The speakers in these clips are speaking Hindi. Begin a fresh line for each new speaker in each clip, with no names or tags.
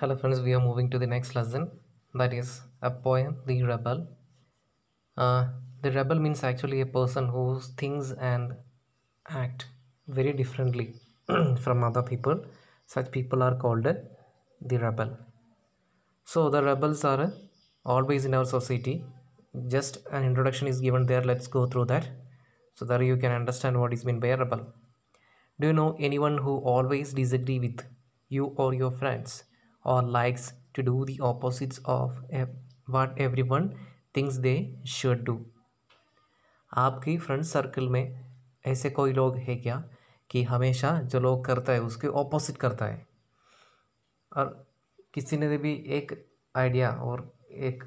Hello friends, we are moving to the next lesson that is a poem, The Rebel. Uh, the rebel means actually a person who thinks and act very differently from other people. Such people are called the rebel. So the rebels are always in our society. Just an introduction is given there. Let's go through that. So that you can understand what is meant by a rebel. Do you know anyone who always disagree with you or your friends? or likes to do the opposites of what everyone thinks they should do. आपकी फ्रेंड सर्कल में ऐसे कोई लोग है क्या कि हमेशा जो लोग करता है उसके ऑपोजिट करता है और किसी ने भी एक आइडिया और एक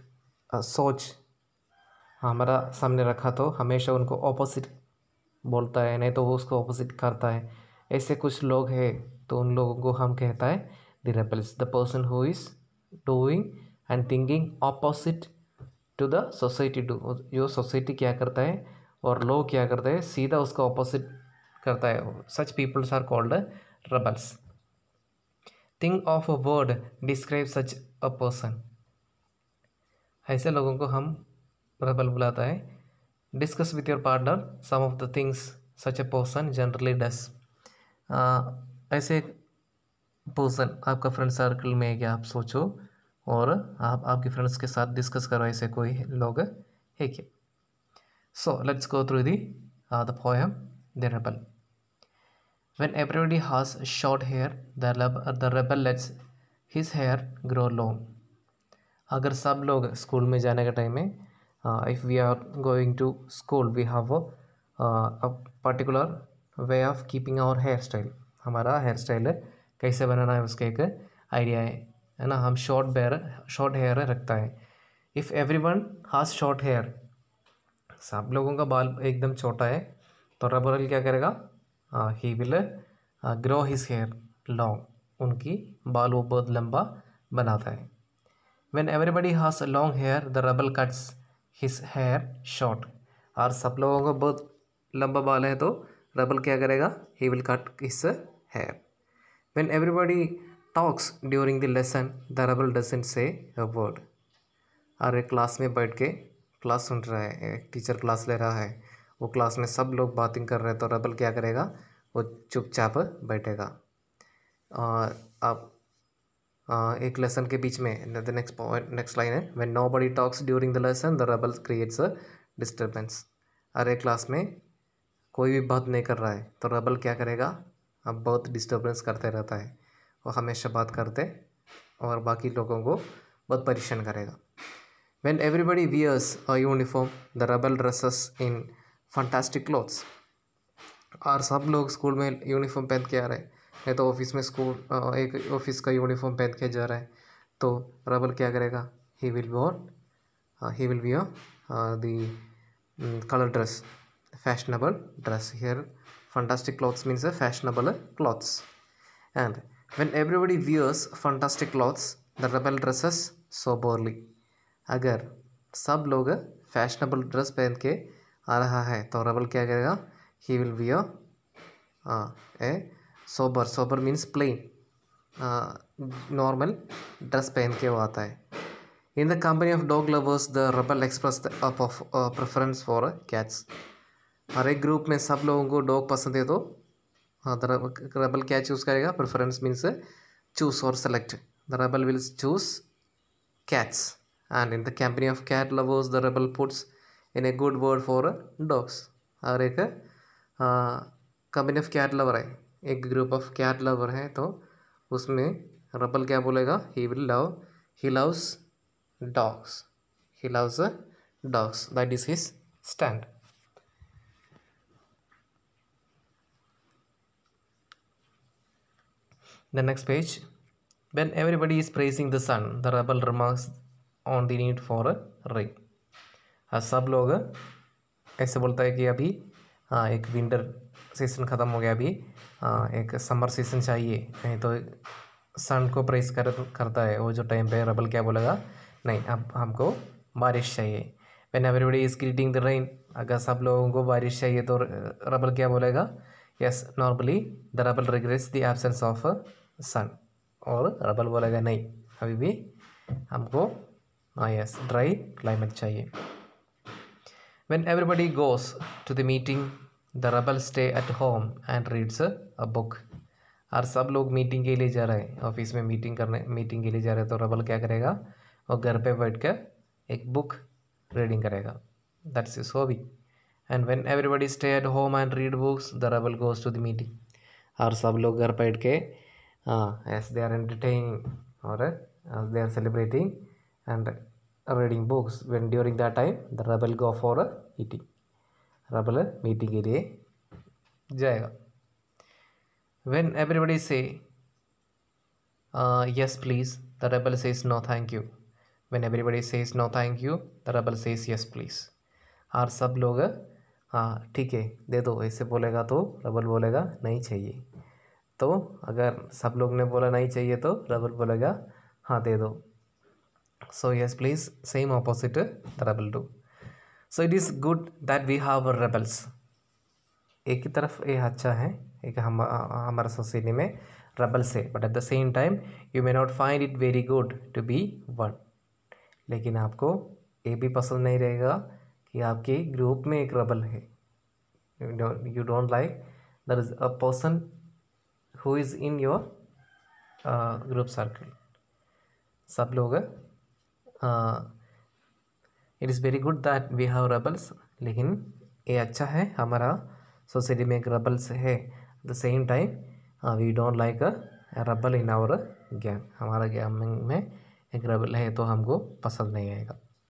सोच हमारा सामने रखा तो हमेशा उनको ऑपोजिट बोलता है नहीं तो वो उसको ऑपोजिट करता है ऐसे कुछ लोग हैं तो उन लोगों को हम कहता है the rebels the person who is doing and thinking opposite to the society to जो सोसाइटी क्या करता है और लॉ क्या करता है सीधा उसका ऑपोजिट करता है such peoples are called rebels think of a word describe such a person ऐसे लोगों को हम रबल बुलाता है discuss with your partner some of the things such a person generally does ऐसे पर्सन आपका फ्रेंड सर्कल में है क्या आप सोचो और आप आपके फ्रेंड्स के साथ डिस्कस करो ऐसे कोई लोग है क्या so let's go through the the poem the rebel when everybody has short hair the rebel the rebel lets his hair grow long अगर सब लोग स्कूल में जाने के टाइम में if we are going to school we have a particular way of keeping our hair style हमारा हेयर स्टाइल कैसे बनाना है उसके एक आइडिया है है ना हम शॉर्ट बेयर शॉर्ट हेयर रखता है if everyone has short hair सब लोगों का बाल एकदम छोटा है तो रबर क्या करेगा he will grow his hair long उनकी बाल वो बहुत लंबा बनाता है when everybody has long hair the rebel cuts his hair short और सब लोगों का बहुत लंबा बाल है तो रबल क्या करेगा he will cut his hair When everybody talks during the lesson, the rebel doesn't say a word. अरे क्लास में बैठ के क्लास सुन रहा है एक टीचर क्लास ले रहा है वो क्लास में सब लोग बातें कर रहे हैं तो रबल क्या करेगा वो चुपचाप बैठेगा और अब एक लेसन के बीच में the next point next line है when nobody talks during the lesson the rebel creates a disturbance अरे क्लास में कोई भी बात नहीं कर रहा है तो रबल क्या करेगा अब बहुत डिस्टर्बेंस करते रहता है वो हमेशा बात करते और बाकी लोगों को बहुत परेशान करेगा when everybody wears a uniform the rebel dresses in fantastic clothes और सब लोग स्कूल में यूनिफॉर्म पहन के आ रहे हैं नहीं तो ऑफिस में स्कूल एक ऑफिस का यूनिफॉर्म पहन के जा रहा है तो रबल क्या करेगा he will what he will be the colour dress fashionable dress hair Fantastic clothes means a uh, fashionable clothes. And when everybody wears fantastic clothes, the rebel dresses soberly. अगर सब लोग फैशनेबल ड्रेस पहन के आ रहा है तो रबल क्या करेगा he will be a sober sober means plain normal dress पहन के वो आता है in the company of dog lovers the rebel express the preference for cats हर एक ग्रुप में सब लोगों को डॉग पसंद है तो हाँ द रबल क्या चूज़ करेगा प्रेफरेंस मीन्स चूज और select the rebel will choose cats and in the company of cat lovers the rebel puts in a good word for dogs अगर एक कंपनी ऑफ कैट लवर है एक ग्रुप ऑफ कैट लवर है तो उसमें रबल क्या बोलेगा he will love he loves dogs he loves dogs that is his stand The next page. When everybody is praising the sun, the rebel remarks on the need for a ring. हाँ, सब लोग ऐसे बोलता है कि अभी आ, हाँ, एक विंटर सीज़न ख़त्म हो गया अभी आ, हाँ, एक समर सीज़न चाहिए नहीं तो सन को प्रेस कर करता है वो जो टाइम पे रबल क्या बोलेगा नहीं अब हमको बारिश चाहिए when everybody is greeting the rain अगर सब लोगों को बारिश चाहिए तो रबल क्या बोलेगा yes normally the rebel regrets the absence of sun और रबल बोलेगा नहीं अभी भी हमको यस ड्राई क्लाइमेट चाहिए when everybody goes to the meeting the rebel stay at home and reads a book और सब लोग मीटिंग के लिए जा रहे हैं ऑफिस में मीटिंग करने मीटिंग के लिए जा रहे हैं तो रबल क्या करेगा वो घर पे बैठ कर एक बुक रीडिंग करेगा that's is hobby and when everybody stay at home and read books the rebel goes to the meeting और सब लोग घर बैठ के uh, as they are entertaining or as they are celebrating and reading books when during that time the rebel go for a meeting rebel meeting ile jayega when everybody say uh, yes please the rebel says no thank you when everybody says no thank you the rebel says yes please और सब लोग हाँ ठीक है दे दो ऐसे बोलेगा तो रबल बोलेगा नहीं चाहिए तो अगर सब लोग ने बोला नहीं चाहिए तो रबल बोलेगा हाँ दे दो so please same same the rebel do so it is good that we have our rebels एक ही तरफ ये अच्छा है एक हम हमारे सोसाइटी में रबल्स है but at the same time you may not find it very good to be one लेकिन आपको ये भी पसंद नहीं रहेगा कि आपके ग्रुप में एक रबल है you don't like there is a person who is in your group circle सब लोग it is very good that we have rebels लेकिन ये अच्छा है हमारा सोसाइटी में एक रबल्स है at the same time we don't like rebel in our gang हमारा गैंग में एक रबल है तो हमको पसंद नहीं आएगा